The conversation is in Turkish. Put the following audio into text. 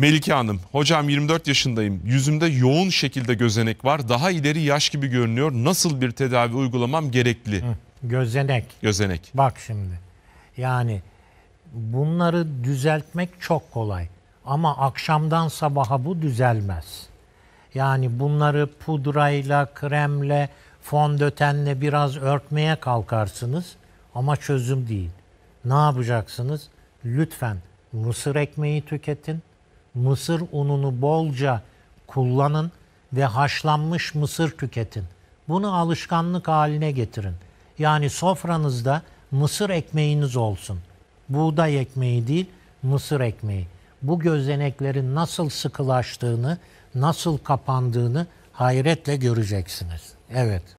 Melike Hanım, hocam 24 yaşındayım. Yüzümde yoğun şekilde gözenek var. Daha ileri yaş gibi görünüyor. Nasıl bir tedavi uygulamam gerekli? Hı, gözenek. Gözenek. Bak şimdi. Yani bunları düzeltmek çok kolay. Ama akşamdan sabaha bu düzelmez. Yani bunları pudrayla, kremle, fondötenle biraz örtmeye kalkarsınız ama çözüm değil. Ne yapacaksınız? Lütfen mısır ekmeği tüketin mısır ununu bolca kullanın ve haşlanmış mısır tüketin. Bunu alışkanlık haline getirin. Yani sofranızda mısır ekmeğiniz olsun. Buğday ekmeği değil, mısır ekmeği. Bu gözeneklerin nasıl sıkılaştığını, nasıl kapandığını hayretle göreceksiniz. Evet.